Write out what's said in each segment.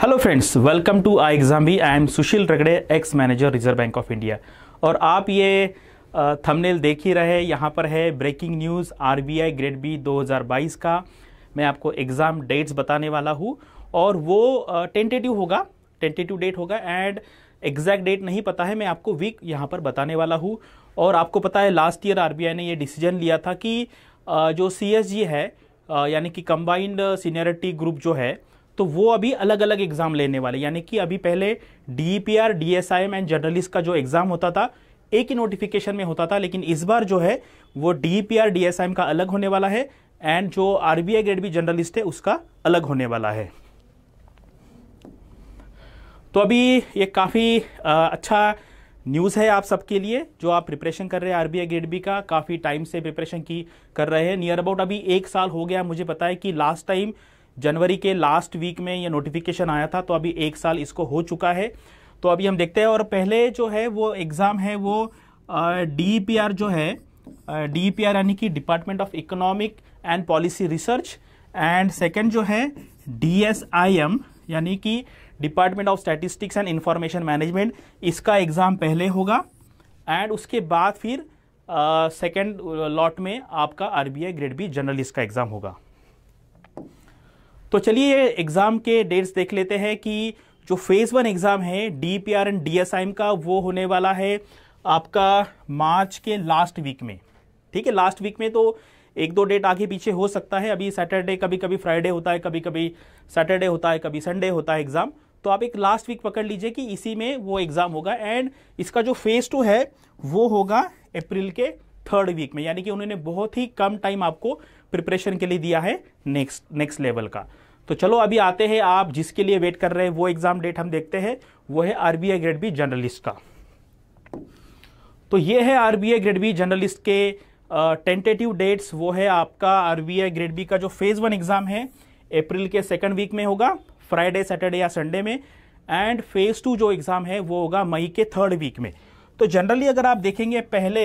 hello friends welcome to I exam B I am Sushil Ragade ex manager Reserve Bank of India और आप ये thumbnail देख ही रहे यहाँ पर है breaking news RBI grade B 2022 का मैं आपको एग्ज़ाम डेट्स बताने वाला हूँ और वो टेंटेटिव होगा टेंटेटिव डेट होगा एंड एग्जैक्ट डेट नहीं पता है मैं आपको वीक यहाँ पर बताने वाला हूँ और आपको पता है लास्ट ईयर आर ने ये डिसीजन लिया था कि जो सी है यानी कि कंबाइंड सीनियरिटी ग्रुप जो है तो वो अभी अलग अलग एग्जाम लेने वाले यानी कि अभी पहले D P R D S I M and journalist का जो एग्जाम होता था एक ही नोटिफिकेशन में होता था लेकिन इस बार जो है वो D P R D S I M का अलग होने वाला है एंड जो R B I grade B journalist है उसका अलग होने वाला है तो अभी ये काफ़ी अच्छा न्यूज़ है आप सबके लिए जो आप प्रिपरेशन कर रहे हैं आरबीआई ग्रेड बी का काफ़ी टाइम से प्रिपरेशन की कर रहे हैं नियर अबाउट अभी एक साल हो गया मुझे पता है कि लास्ट टाइम जनवरी के लास्ट वीक में ये नोटिफिकेशन आया था तो अभी एक साल इसको हो चुका है तो अभी हम देखते हैं और पहले जो है वो एग्ज़ाम है वो डी e जो है डी पी आर यानी कि department of economic and policy research and second जो है डी एस आई एम यानी कि department of statistics and information management इसका एग्ज़ाम पहले होगा एंड उसके बाद फिर सेकेंड uh, लॉट में आपका R B I grade B journalist का एग्ज़ाम होगा तो चलिए एग्ज़ाम के डेट्स देख लेते हैं कि जो फेज़ वन एग्ज़ाम है D P R and D S I का वो होने वाला है आपका मार्च के लास्ट वीक में ठीक है लास्ट वीक में तो एक दो डेट आगे पीछे हो सकता है अभी सैटरडे कभी कभी फ्राइडे होता है कभी कभी सैटरडे होता है कभी संडे होता है एग्ज़ाम तो आप एक लास्ट वीक पकड़ लीजिए कि इसी में वो एग्ज़ाम होगा एंड इसका जो फेज़ टू है वो होगा अप्रैल के थर्ड वीक में यानी कि उन्होंने बहुत ही कम टाइम आपको प्रिपरेशन के लिए दिया है नेक्स्ट नेक्स्ट लेवल का तो चलो अभी आते हैं आप जिसके लिए वेट कर रहे हैं वो एग्जाम डेट हम देखते हैं वो है आरबीआई ग्रेड बी जर्नलिस्ट का तो ये है आरबीआई ग्रेड बी जर्नलिस्ट के टेंटेटिव uh, डेट्स वो है आपका आरबीआई ग्रेड बी का जो फेज वन एग्जाम है अप्रैल के सेकेंड वीक में होगा फ्राइडे सैटरडे या संडे में एंड फेज टू जो एग्जाम है वो होगा मई के थर्ड वीक में तो जनरली अगर आप देखेंगे पहले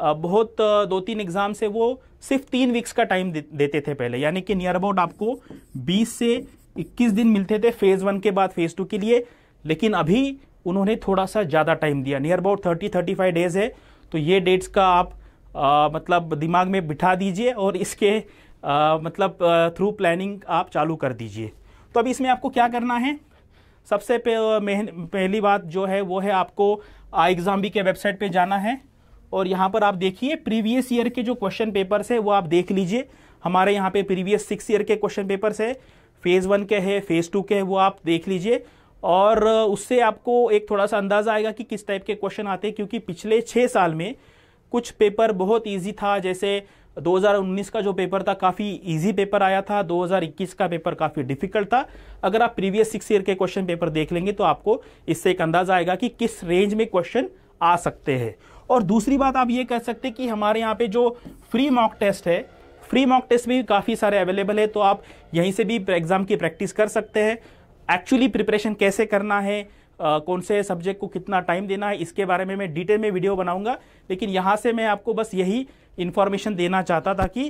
बहुत दो तीन एग्जाम से वो सिर्फ तीन वीक्स का टाइम दे, देते थे पहले यानी कि नियर अबाउट आपको 20 से 21 दिन मिलते थे फेज़ वन के बाद फेज़ टू के लिए लेकिन अभी उन्होंने थोड़ा सा ज़्यादा टाइम दिया near about thirty thirty five days है तो ये डेट्स का आप आ, मतलब दिमाग में बिठा दीजिए और इसके आ, मतलब थ्रू प्लानिंग आप चालू कर दीजिए तो अब इसमें आपको क्या करना है सबसे पहली बात जो है वो है आपको आई एग्ज़ाम बी के वेबसाइट पे जाना है और यहाँ पर आप देखिए प्रीवियस ईयर के जो क्वेश्चन पेपर्स है वो आप देख लीजिए हमारे यहाँ पे प्रीवियस सिक्स ईयर के क्वेश्चन पेपर्स है फेज़ वन के है फेज़ टू के है वो आप देख लीजिए और उससे आपको एक थोड़ा सा अंदाज़ा आएगा कि किस टाइप के क्वेश्चन आते हैं क्योंकि पिछले छः साल में कुछ पेपर बहुत ईजी था जैसे 2019 का जो पेपर था काफ़ी इजी पेपर आया था 2021 का पेपर काफ़ी डिफिकल्ट था अगर आप प्रीवियस सिक्स ईयर के क्वेश्चन पेपर देख लेंगे तो आपको इससे एक अंदाज़ा आएगा कि किस रेंज में क्वेश्चन आ सकते हैं और दूसरी बात आप ये कह सकते कि हमारे यहाँ पे जो फ्री मॉक टेस्ट है फ्री मॉक टेस्ट भी काफ़ी सारे अवेलेबल है तो आप यहीं से भी एग्ज़ाम की प्रैक्टिस कर सकते हैं एक्चुअली प्रिपरेशन कैसे करना है Uh, कौन से सब्जेक्ट को कितना टाइम देना है इसके बारे में मैं डिटेल में वीडियो बनाऊंगा लेकिन यहाँ से मैं आपको बस यही इन्फॉर्मेशन देना चाहता था कि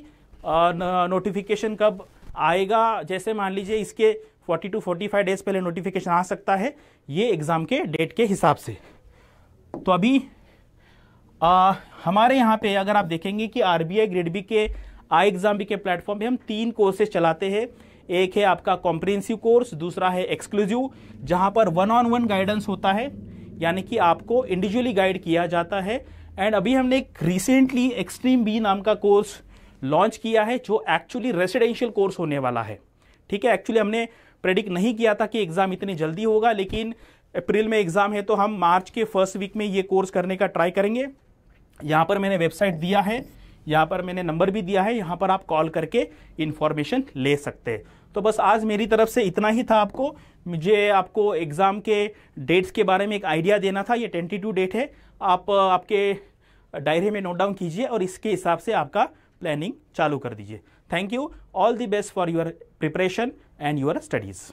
नोटिफिकेशन कब आएगा जैसे मान लीजिए इसके 40 टू 45 डेज पहले नोटिफिकेशन आ सकता है ये एग्ज़ाम के डेट के हिसाब से तो अभी आ, हमारे यहाँ पे अगर आप देखेंगे कि आरबीआई ग्रेड बी के आई एग्जाम बी के प्लेटफॉर्म पे हम तीन कोर्सेज चलाते हैं एक है आपका कॉम्प्रिहेंसिव कोर्स दूसरा है एक्सक्लूसिव जहाँ पर वन ऑन वन गाइडेंस होता है यानी कि आपको इंडिविजुअली गाइड किया जाता है एंड अभी हमने एक रिसेंटली एक्सट्रीम बी नाम का कोर्स लॉन्च किया है जो एक्चुअली रेसिडेंशियल कोर्स होने वाला है ठीक है एक्चुअली हमने प्रेडिक्ट नहीं किया था कि एग्ज़ाम इतनी जल्दी होगा लेकिन अप्रैल में एग्ज़ाम है तो हम मार्च के फर्स्ट वीक में ये कोर्स करने का ट्राई करेंगे यहाँ पर मैंने वेबसाइट दिया है यहाँ पर मैंने नंबर भी दिया है यहाँ पर आप कॉल करके इन्फॉर्मेशन ले सकते हैं तो बस आज मेरी तरफ से इतना ही था आपको मुझे आपको एग्ज़ाम के डेट्स के बारे में एक आइडिया देना था ये ट्वेंटी टू डेट है आप आपके डायरी में नोट डाउन कीजिए और इसके हिसाब से आपका प्लानिंग चालू कर दीजिए thank you all the best for your preparation and your studies